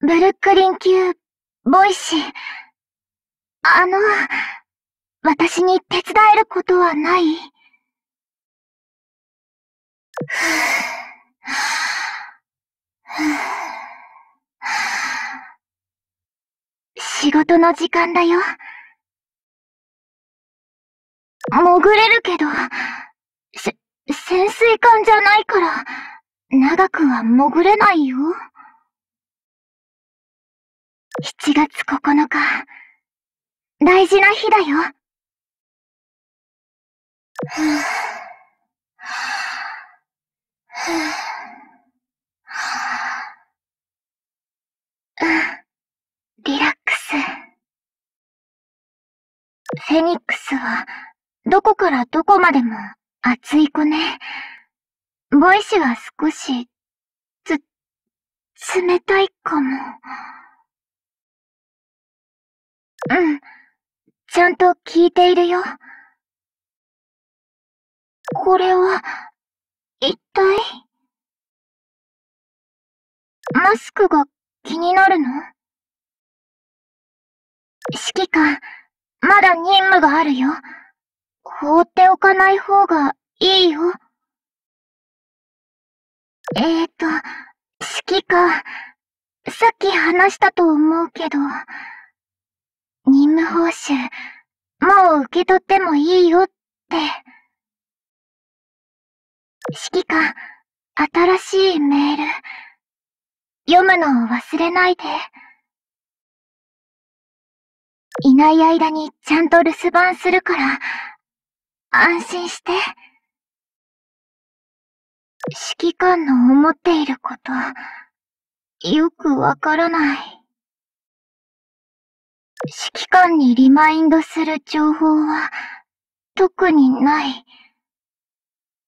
ブルックリン級、ボイシー。あの、私に手伝えることはない仕事の時間だよ。潜れるけど、せ、潜水艦じゃないから、長くは潜れないよ。7月9日、大事な日だよ。うん、リラックス。フェニックスは、どこからどこまでも熱い子ね。ボイシは少し、つ、冷たいかも。うん。ちゃんと聞いているよ。これは、一体マスクが気になるの指揮官、まだ任務があるよ。放っておかない方がいいよ。えーと、指揮か。さっき話したと思うけど、任務報酬、もう受け取ってもいいよって。指揮官、新しいメール、読むのを忘れないで。いない間にちゃんと留守番するから、安心して。指揮官の思っていること、よくわからない。指揮官にリマインドする情報は、特にない。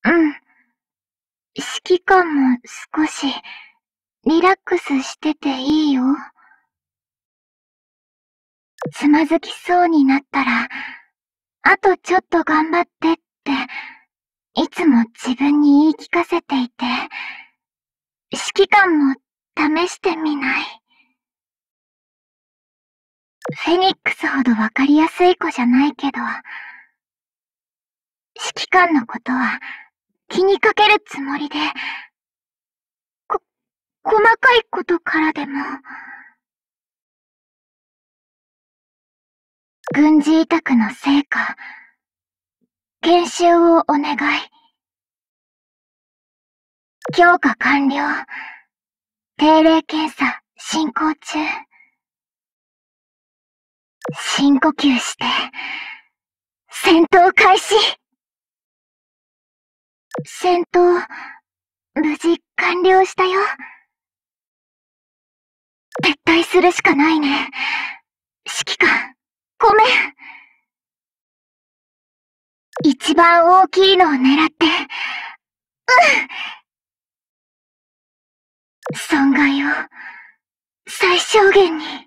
うん。指揮官も少し、リラックスしてていいよ。つまずきそうになったら、あとちょっと頑張ってって、いつも自分に言い聞かせていて、指揮官も試してみない。フェニックスほどわかりやすい子じゃないけど、指揮官のことは気にかけるつもりで、こ、細かいことからでも、軍事委託の成果、研修をお願い。強化完了。定例検査進行中。深呼吸して、戦闘開始戦闘、無事完了したよ。撤退するしかないね。番大きいのを狙って、うん損害を最小限に。